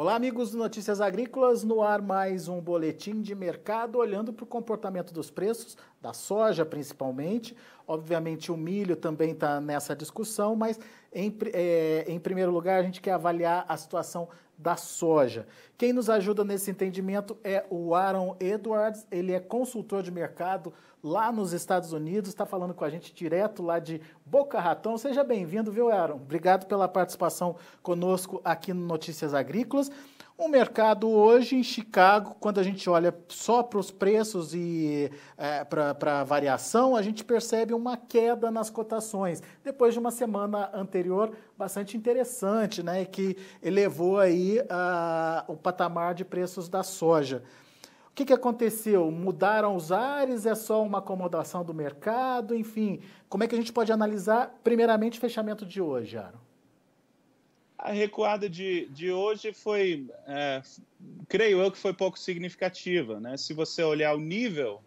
Olá, amigos do Notícias Agrícolas, no ar mais um boletim de mercado olhando para o comportamento dos preços, da soja principalmente. Obviamente, o milho também está nessa discussão, mas em, é, em primeiro lugar a gente quer avaliar a situação da soja. Quem nos ajuda nesse entendimento é o Aaron Edwards, ele é consultor de mercado lá nos Estados Unidos, está falando com a gente direto lá de Boca Raton. Seja bem-vindo, viu, Aaron? Obrigado pela participação conosco aqui no Notícias Agrícolas. O mercado hoje em Chicago, quando a gente olha só para os preços e é, para a variação, a gente percebe uma queda nas cotações. Depois de uma semana anterior bastante interessante, né, que elevou aí uh, o patamar de preços da soja. O que, que aconteceu? Mudaram os ares? É só uma acomodação do mercado? Enfim, como é que a gente pode analisar, primeiramente, o fechamento de hoje, Aaron? A recuada de, de hoje foi, é, creio eu, que foi pouco significativa. Né? Se você olhar o nível,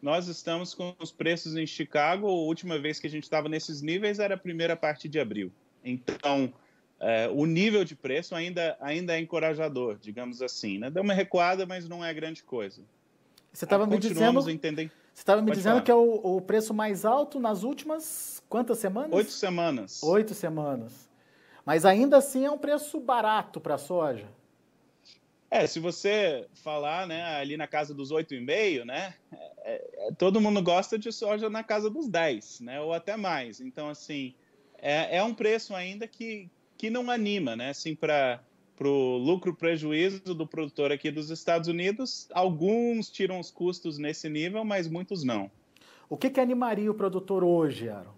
nós estamos com os preços em Chicago. A última vez que a gente estava nesses níveis era a primeira parte de abril. Então, é, o nível de preço ainda, ainda é encorajador, digamos assim. Né? Deu uma recuada, mas não é grande coisa. Você estava ah, me dizendo, entendendo... você tava me dizendo que é o, o, preço mais alto nas últimas quantas semanas? Oito semanas. Oito semanas. Mas ainda assim é um preço barato para a soja. É, se você falar né, ali na casa dos 8,5, né, é, é, todo mundo gosta de soja na casa dos 10, né, ou até mais. Então, assim, é, é um preço ainda que, que não anima, né? Assim, para o lucro prejuízo do produtor aqui dos Estados Unidos, alguns tiram os custos nesse nível, mas muitos não. O que, que animaria o produtor hoje, Aaron?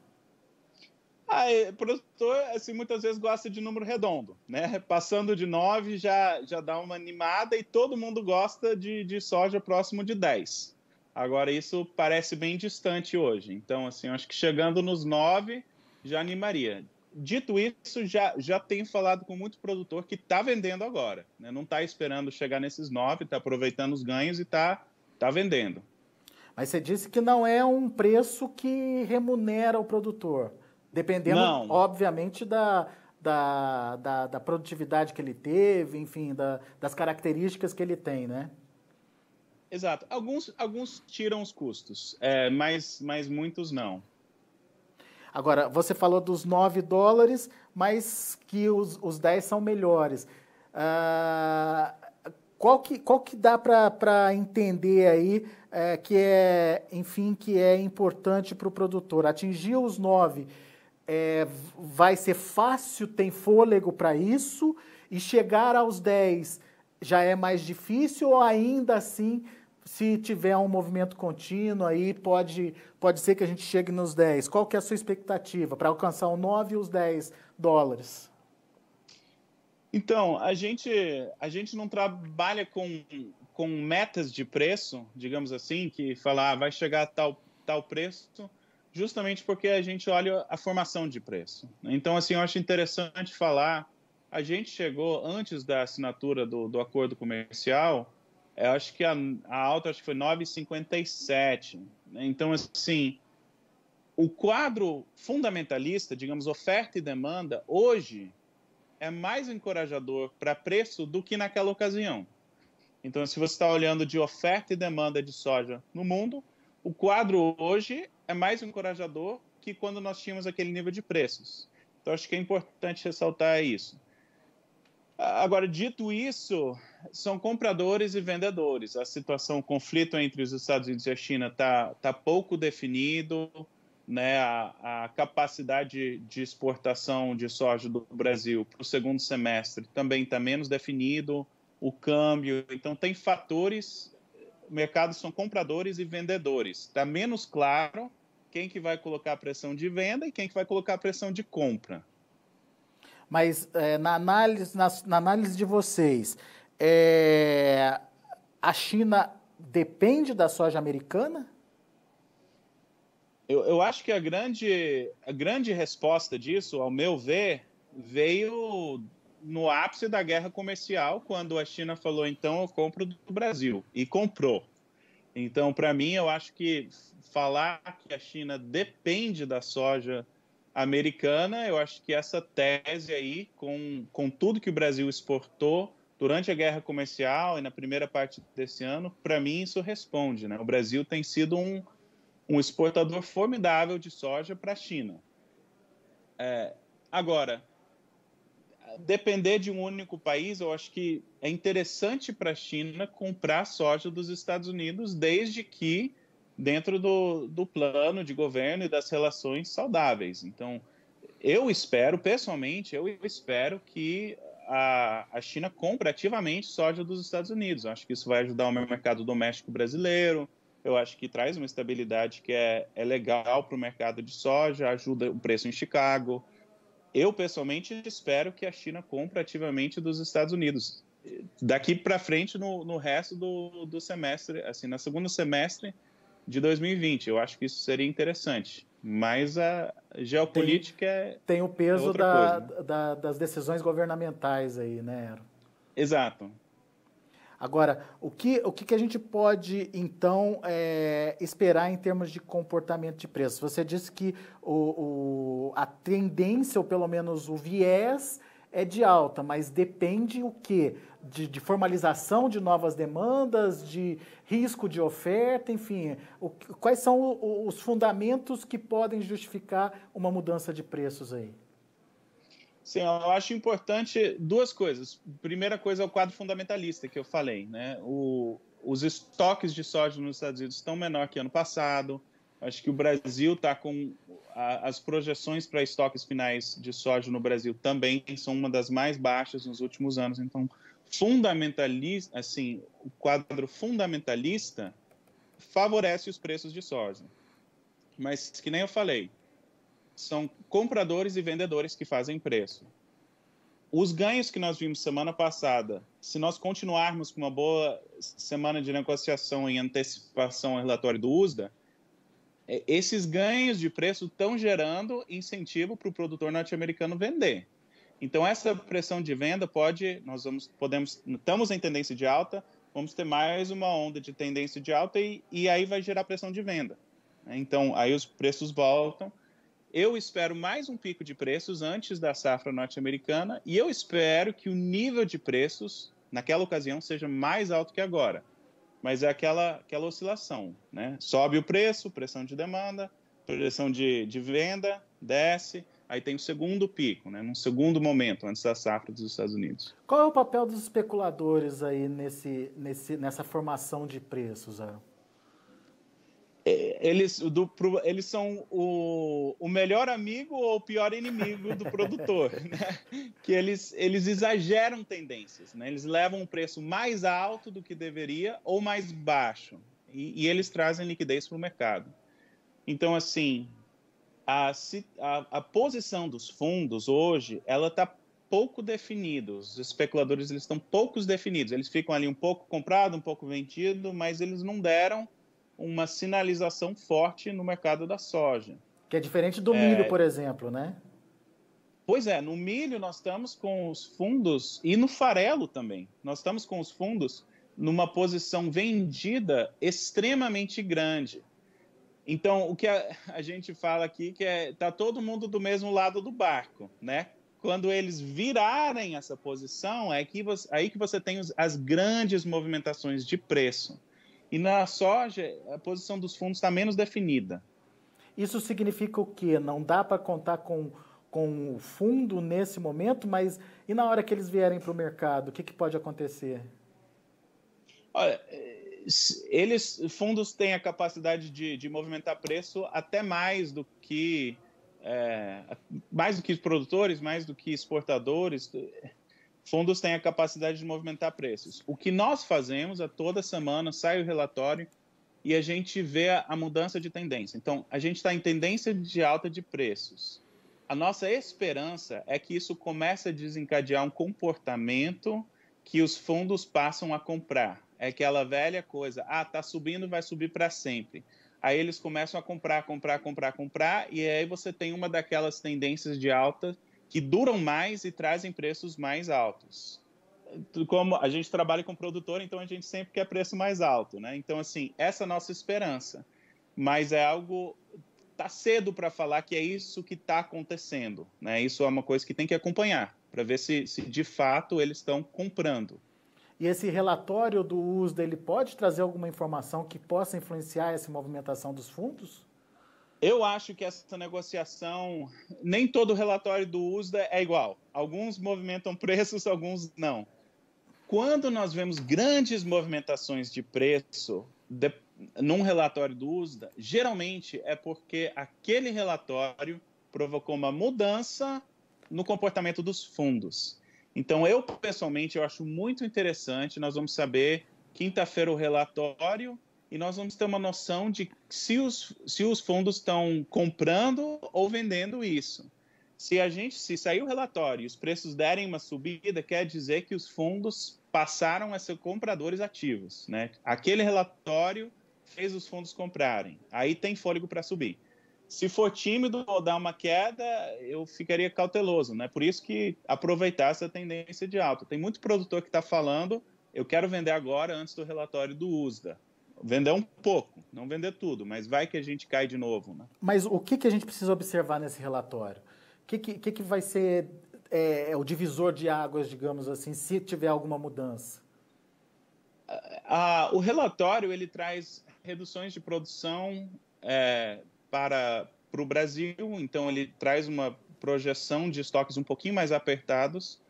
Ah, o é, produtor, assim, muitas vezes gosta de número redondo, né? Passando de 9 já, já dá uma animada e todo mundo gosta de, de soja próximo de 10. Agora, isso parece bem distante hoje. Então, assim, acho que chegando nos 9 já animaria dito isso, já, já tenho falado com muito produtor que está vendendo agora. Né? Não está esperando chegar nesses nove, está aproveitando os ganhos e está tá vendendo. Mas você disse que não é um preço que remunera o produtor. Dependendo, não. obviamente, da, da, da, da, produtividade que ele teve, enfim, da, das características que ele tem, né? Exato. Alguns, alguns tiram os custos, é, mas, mas muitos não. Agora, você falou dos 9 dólares, mas que os, os 10 são melhores. Ah, qual, que, qual que dá para entender aí eh, que é, enfim, que é importante para o produtor? Atingir os 9 é, eh, vai ser fácil, tem fôlego para isso, e chegar aos 10 já é mais difícil ou ainda assim se tiver um movimento contínuo, aí pode, pode ser que a gente chegue nos 10. Qual que é a sua expectativa para alcançar o 9 e os 10 dólares? Então, a gente, a gente não trabalha com, com metas de preço, digamos assim, que falar ah, vai chegar a tal, tal preço, justamente porque a gente olha a formação de preço. Então, assim, eu acho interessante falar, a gente chegou antes da assinatura do, do acordo comercial eu é, acho que a, a alta acho que foi 9,57. Né? Então, assim, o quadro fundamentalista, digamos, oferta e demanda, hoje é mais encorajador para preço do que naquela ocasião. Então, se você está olhando de oferta e demanda de soja no mundo, o quadro hoje é mais encorajador que quando nós tínhamos aquele nível de preços. Então, acho que é importante ressaltar isso. Agora, dito isso, são compradores e vendedores. A situação, o conflito entre os Estados Unidos e a China está tá pouco definido. Né, a, a, capacidade de exportação de soja do Brasil para o segundo semestre também está menos definido, o câmbio. Então, tem fatores, mercados são compradores e vendedores. Está menos claro quem que vai colocar a pressão de venda e quem que vai colocar a pressão de compra. Mas é, na, análise, na, na, análise de vocês, é, a China depende da soja americana? Eu, eu acho que a grande, a grande resposta disso, ao meu ver, veio no ápice da guerra comercial, quando a China falou, então eu compro do Brasil, e comprou. Então, para mim, eu acho que falar que a China depende da soja americana, eu acho que essa tese aí, com, com tudo que o Brasil exportou durante a guerra comercial e na primeira parte desse ano, para mim isso responde. Né? O Brasil tem sido um, um exportador formidável de soja para a China. É, agora, depender de um único país, eu acho que é interessante para a China comprar soja dos Estados Unidos, desde que dentro do, do plano de governo e das relações saudáveis. Então, eu espero, pessoalmente, eu espero que a, a China compre ativamente soja dos Estados Unidos. Eu acho que isso vai ajudar o mercado doméstico brasileiro. Eu acho que traz uma estabilidade que é, é legal para o mercado de soja, ajuda o preço em Chicago. Eu, pessoalmente, espero que a China compre ativamente dos Estados Unidos. Daqui para frente, no, no resto do, do semestre, assim, no segundo semestre, de 2020. Eu acho que isso seria interessante. Mas a geopolítica tem, é Tem o peso é da, da, das decisões governamentais aí, né, Ero? Exato. Agora, o que, o que, que a gente pode, então, é, esperar em termos de comportamento de preços? Você disse que o, o, a tendência, ou pelo menos o viés, é de alta, mas depende o quê? De, de formalização de novas demandas, de risco de oferta, enfim, o, quais são o, os fundamentos que podem justificar uma mudança de preços aí? Sim, eu acho importante duas coisas. Primeira coisa é o quadro fundamentalista que eu falei, né? O, os estoques de soja nos Estados Unidos estão menor que ano passado Acho que o Brasil está com a, as projeções para estoques finais de soja no Brasil também são uma das mais baixas nos últimos anos. Então, fundamentalista, assim, o quadro fundamentalista favorece os preços de soja. Mas que nem eu falei, são compradores e vendedores que fazem preço. Os ganhos que nós vimos semana passada, se nós continuarmos com uma boa semana de negociação em antecipação ao relatório do USDA, é, esses ganhos de preço estão gerando incentivo para o produtor norte-americano vender. Então essa pressão de venda pode, nós vamos, podemos, estamos em tendência de alta, vamos ter mais uma onda de tendência de alta e, e aí vai gerar pressão de venda. Né? Então aí os preços voltam. Eu espero mais um pico de preços antes da safra norte-americana e eu espero que o nível de preços naquela ocasião seja mais alto que agora mas é aquela, aquela oscilação, né? Sobe o preço, pressão de demanda, pressão de, de venda, desce, aí tem o segundo pico, né? Num segundo momento, antes da safra dos Estados Unidos. Qual é o papel dos especuladores aí nesse, nesse, nessa formação de preços, Aaron? É, eles, do, pro, eles são o, o melhor amigo ou o pior inimigo do produtor, né? que eles, eles exageram tendências, né? eles levam um preço mais alto do que deveria ou mais baixo, e, e eles trazem liquidez para o mercado. Então, assim, a, a, a posição dos fundos hoje, ela está pouco definidos. Os especuladores eles estão poucos definidos. Eles ficam ali um pouco comprado, um pouco vendido, mas eles não deram uma sinalização forte no mercado da soja. Que é diferente do milho, é... por exemplo, né? Pois é, no milho nós estamos com os fundos e no farelo também. Nós estamos com os fundos numa posição vendida extremamente grande. Então, o que a, a gente fala aqui que é tá todo mundo do mesmo lado do barco, né? Quando eles virarem essa posição, é que você, aí que você tem os, as grandes movimentações de preço. E na soja, a posição dos fundos está menos definida. Isso significa o quê? Não dá para contar com, com o fundo nesse momento, mas e na hora que eles vierem para o mercado, o que, que pode acontecer? Olha, eh, eles, fundos têm a capacidade de, de movimentar preço até mais do que é, mais do que produtores, mais do que exportadores fundos têm a capacidade de movimentar preços. O que nós fazemos é toda semana sai o relatório e a gente vê a, mudança de tendência. Então, a gente está em tendência de alta de preços. A nossa esperança é que isso comece a desencadear um comportamento que os fundos passam a comprar. É aquela velha coisa, ah, tá subindo, vai subir para sempre. Aí eles começam a comprar, comprar, comprar, comprar, e aí você tem uma daquelas tendências de alta que duram mais e trazem preços mais altos. Como a gente trabalha com produtor, então a gente sempre quer preço mais alto, né? Então, assim, essa é a nossa esperança. Mas é algo. Tá cedo para falar que é isso que está acontecendo, né? Isso é uma coisa que tem que acompanhar para ver se, se de fato eles estão comprando. E esse relatório do USDA, ele pode trazer alguma informação que possa influenciar essa movimentação dos fundos? Eu acho que essa negociação, nem todo relatório do USDA é igual. Alguns movimentam preços, alguns não. Quando nós vemos grandes movimentações de preço de, num relatório do USDA, geralmente é porque aquele relatório provocou uma mudança no comportamento dos fundos. Então, eu pessoalmente eu acho muito interessante. Nós vamos saber quinta-feira o relatório e nós vamos ter uma noção de se os, se os fundos estão comprando ou vendendo isso. Se a gente se sair o relatório e os preços derem uma subida, quer dizer que os fundos passaram a ser compradores ativos. Né? Aquele relatório fez os fundos comprarem. Aí tem fôlego para subir. Se for tímido ou dar uma queda, eu ficaria cauteloso, né? Por isso que aproveitar essa tendência de alta. Tem muito produtor que está falando, eu quero vender agora antes do relatório do USDA. Vender um pouco, não vender tudo, mas vai que a gente cai de novo. Né? Mas o que, que a gente precisa observar nesse relatório? O que, que, que, que vai ser é, é, o divisor de águas, digamos assim, se tiver alguma mudança? Ah, o relatório ele traz reduções de produção é, para, para o Brasil, então ele traz uma projeção de estoques um pouquinho mais apertados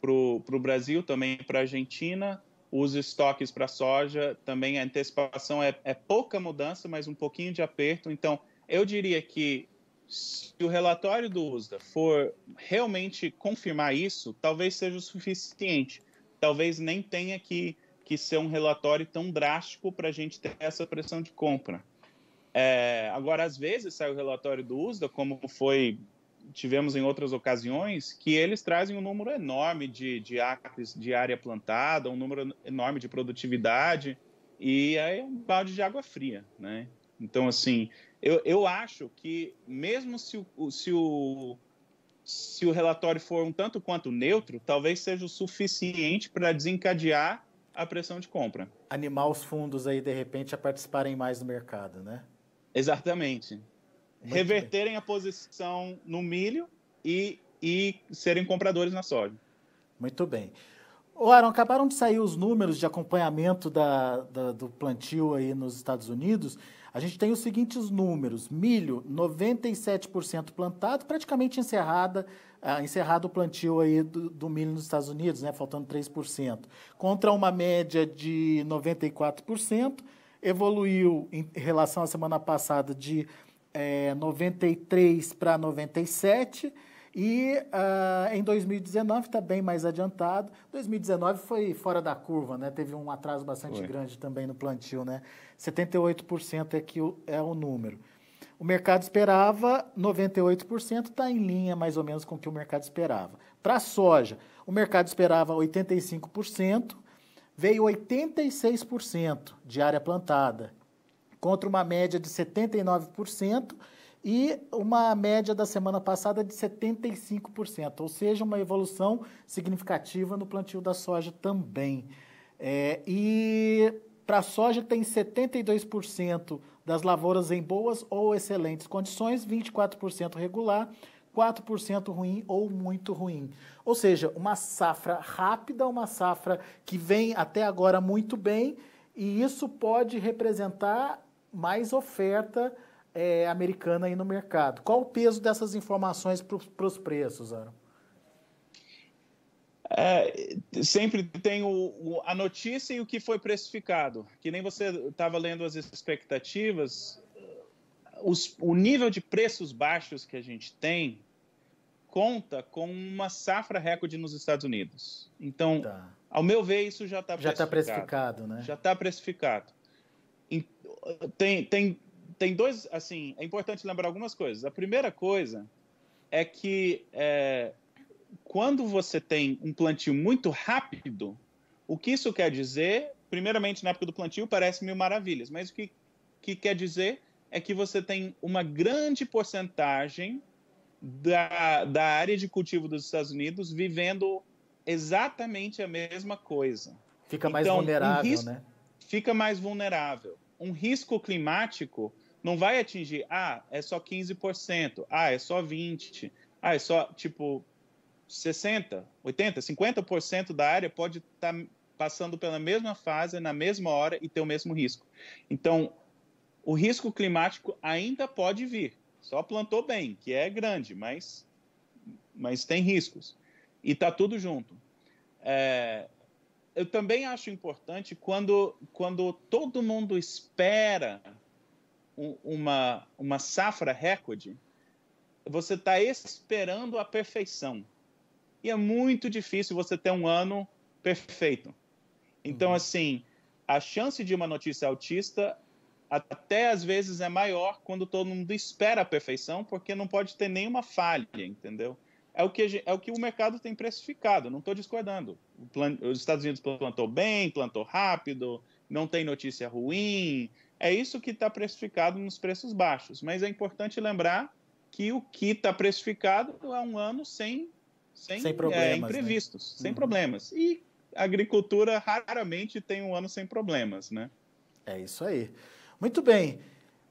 para o Brasil, também para a Argentina, os estoques para soja, também a antecipação é, é, pouca mudança, mas um pouquinho de aperto. Então, eu diria que se o relatório do USDA for realmente confirmar isso, talvez seja o suficiente. Talvez nem tenha que, que ser um relatório tão drástico para a gente ter essa pressão de compra. É, agora, às vezes, sai o relatório do USDA, como foi tivemos em outras ocasiões, que eles trazem um número enorme de, de acres de área plantada, um número enorme de produtividade, e é um balde de água fria, né? Então, assim, eu, eu acho que mesmo se o, se, o, se o relatório for um tanto quanto neutro, talvez seja o suficiente para desencadear a pressão de compra. Animar os fundos aí, de repente, a participarem mais do mercado, né? Exatamente, reverterem bem. a posição no milho e, e serem compradores na soja. Muito bem. O Aaron, acabaram de sair os números de acompanhamento da, da, do plantio aí nos Estados Unidos. A gente tem os seguintes números: milho, 97% plantado, praticamente encerrada, ah, encerrado o plantio aí do, do, milho nos Estados Unidos, né, faltando 3%, contra uma média de 94%, evoluiu em relação à semana passada de é, 93 para 97 e uh, em 2019 está bem mais adiantado. 2019 foi fora da curva, né? Teve um atraso bastante foi. grande também no plantio, né? 78% é que o, é o número. O mercado esperava 98%, está em linha mais ou menos com o que o mercado esperava. Para a soja, o mercado esperava 85%, veio 86% de área plantada contra uma média de 79% e uma média da semana passada de 75%, ou seja, uma evolução significativa no plantio da soja também. É, e para a soja tem 72% das lavouras em boas ou excelentes condições, 24% regular, 4% ruim ou muito ruim. Ou seja, uma safra rápida, uma safra que vem até agora muito bem, e isso pode representar mais oferta é, americana aí no mercado. Qual o peso dessas informações para os preços, Ana? É, sempre tem o, o, a notícia e o que foi precificado. Que nem você estava lendo as expectativas, os, o nível de preços baixos que a gente tem conta com uma safra recorde nos Estados Unidos. Então, tá. ao meu ver, isso já está tá precificado. Já está precificado, né? Já está precificado tem, tem, tem dois. Assim, é importante lembrar algumas coisas. A primeira coisa é que é, quando você tem um plantio muito rápido, o que isso quer dizer? Primeiramente, na época do plantio, parece mil maravilhas, mas o que, que quer dizer é que você tem uma grande porcentagem da, da área de cultivo dos Estados Unidos vivendo exatamente a mesma coisa. Fica mais então, vulnerável, risco, né? Fica mais vulnerável um risco climático não vai atingir, ah, é só 15%, ah, é só 20%, ah, é só, tipo, 60%, 80%, 50% da área pode estar tá passando pela mesma fase, na mesma hora e ter o mesmo risco. Então, o risco climático ainda pode vir, só plantou bem, que é grande, mas, mas tem riscos. E está tudo junto. É, eu também acho importante quando, quando todo mundo espera uma, uma safra recorde, você está esperando a perfeição. E é muito difícil você ter um ano perfeito. Então, uhum. assim, a chance de uma notícia autista até às vezes é maior quando todo mundo espera a perfeição, porque não pode ter nenhuma falha, entendeu? é o que, é o, que o mercado tem precificado, não estou discordando. Plan, os Estados Unidos plantou bem, plantou rápido, não tem notícia ruim. É isso que está precificado nos preços baixos. Mas é importante lembrar que o que está precificado é um ano sem, sem, sem é, né? imprevistos, né? sem uhum. problemas. E a agricultura raramente tem um ano sem problemas, né? É isso aí. Muito bem.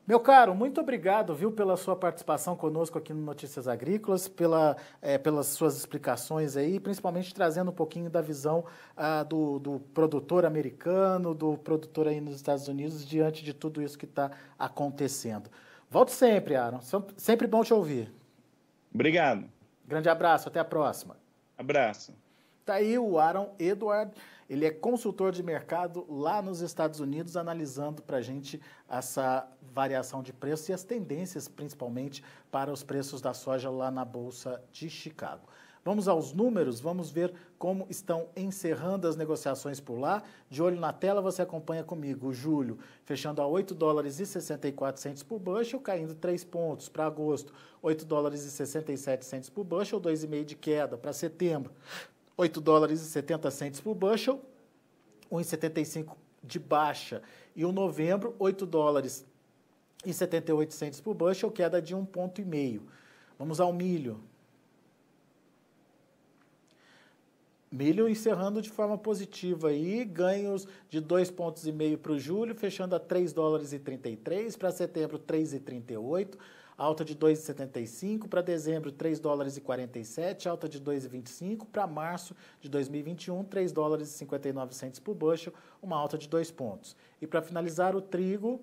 Meu caro, muito obrigado, viu, pela sua participação conosco aqui no Notícias Agrícolas, pela, é, pelas suas explicações aí, principalmente trazendo um pouquinho da visão ah, do, do, produtor americano, do produtor aí nos Estados Unidos, diante de tudo isso que está acontecendo. Volto sempre, Aaron. Sempre bom te ouvir. Obrigado. Grande abraço, até a próxima. Abraço. Tá aí o Aaron Edward, ele é consultor de mercado lá nos Estados Unidos, analisando para a gente essa variação de preço e as tendências, principalmente, para os preços da soja lá na Bolsa de Chicago. Vamos aos números, vamos ver como estão encerrando as negociações por lá. De olho na tela, você acompanha comigo. Julho fechando a 8 dólares e 64 por bushel, caindo 3 pontos. Para agosto, 8 dólares e 67 por bushel, 2,5 de queda. Para setembro, 8 dólares e 70 centes por bushel, 1,75 de baixa. E o novembro, 8 dólares e 78 centes por bushel, queda de 1,5. Vamos ao milho. Milho encerrando de forma positiva aí, ganhos de 2,5 para o julho, fechando a 3 dólares e 33, para setembro 3,38 alta de 2,75 para dezembro, 3 dólares e 47, alta de 2,25 para março de 2021, 3 dólares e 59 por bushel, uma alta de 2 pontos. E para finalizar o trigo,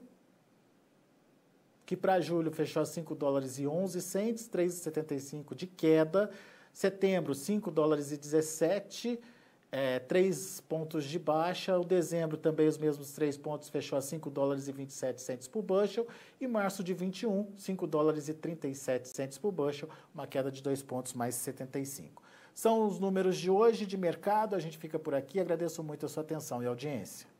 que para julho fechou a 5 dólares e 11 centes, 3,75 de queda, setembro 5 dólares e 17 é, três pontos de baixa. O dezembro também os mesmos três pontos, fechou a 5 dólares e 27 centes por bushel. E março de 21, 5 dólares e 37 centes por bushel, uma queda de dois pontos mais 75. São os números de hoje de mercado. A gente fica por aqui. Agradeço muito a sua atenção e audiência.